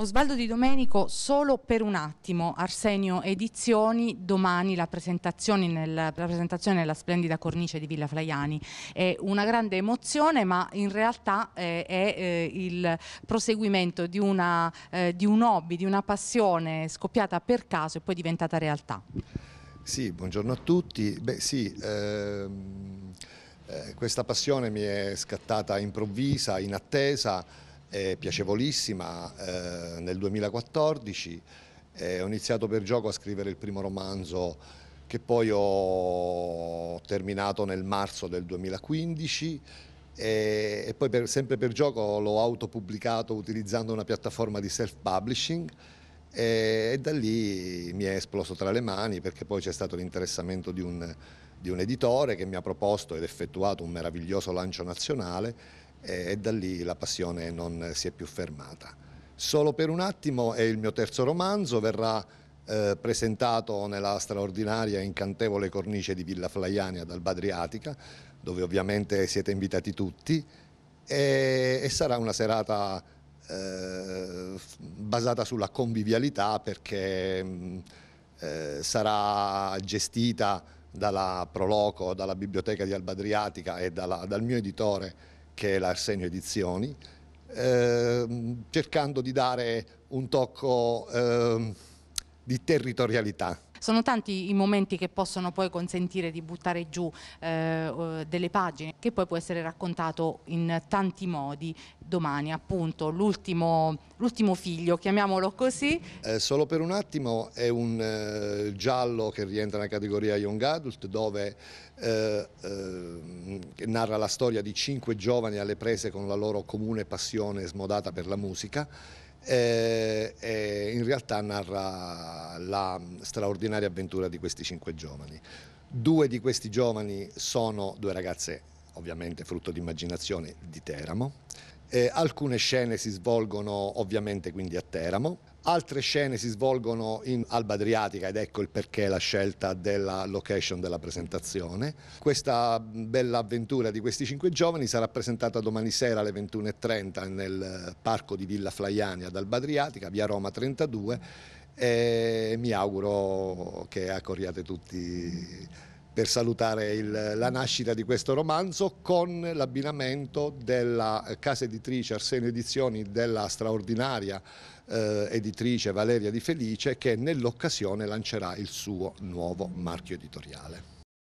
Osvaldo Di Domenico, solo per un attimo, Arsenio Edizioni, domani la presentazione, nel, la presentazione nella splendida cornice di Villa Flaiani. È una grande emozione ma in realtà eh, è eh, il proseguimento di, una, eh, di un hobby, di una passione scoppiata per caso e poi diventata realtà. Sì, buongiorno a tutti. Beh, sì, ehm, eh, questa passione mi è scattata improvvisa, inattesa è piacevolissima. Eh, nel 2014 eh, ho iniziato per gioco a scrivere il primo romanzo che poi ho terminato nel marzo del 2015 e, e poi per, sempre per gioco l'ho autopubblicato utilizzando una piattaforma di self-publishing e, e, da lì mi è esploso tra le mani perché poi c'è stato l'interessamento di un, di un editore che mi ha proposto ed effettuato un meraviglioso lancio nazionale e, e da lì la passione non si è più fermata. Solo per un attimo è il mio terzo romanzo, verrà eh, presentato nella straordinaria e incantevole cornice di Villa Flaiania d'Albadriatica, dove ovviamente siete invitati tutti e, e sarà una serata eh, basata sulla convivialità perché mh, mm, eh, sarà gestita dalla Proloco, dalla Biblioteca di Albadriatica e dalla, dal mio editore che è l'Arsenio Edizioni, ehm, cercando di dare un tocco ehm, di territorialità. Sono tanti i momenti che possono poi consentire di buttare giù eh, delle pagine che poi può essere raccontato in tanti modi domani, appunto l'ultimo, figlio, chiamiamolo così. Eh, solo per un attimo è un eh, giallo che rientra nella categoria Young Adult dove eh, eh, narra la storia di cinque giovani alle prese con la loro comune passione smodata per la musica e, eh, e in realtà narra la straordinaria avventura di questi cinque giovani. Due di questi giovani sono due ragazze ovviamente frutto di immaginazione di Teramo eh, alcune scene si svolgono ovviamente quindi a Teramo, altre scene si svolgono in Alba Adriatica ed ecco il perché la scelta della location della presentazione. Questa bella avventura di questi cinque giovani sarà presentata domani sera alle 21.30 nel parco di Villa Flaiani ad Alba Adriatica, via Roma 32 e mi auguro che accorriate tutti per salutare il, la nascita di questo romanzo con l'abbinamento della casa editrice Arsene Edizioni della straordinaria eh, editrice Valeria Di Felice che nell'occasione lancerà il suo nuovo marchio editoriale.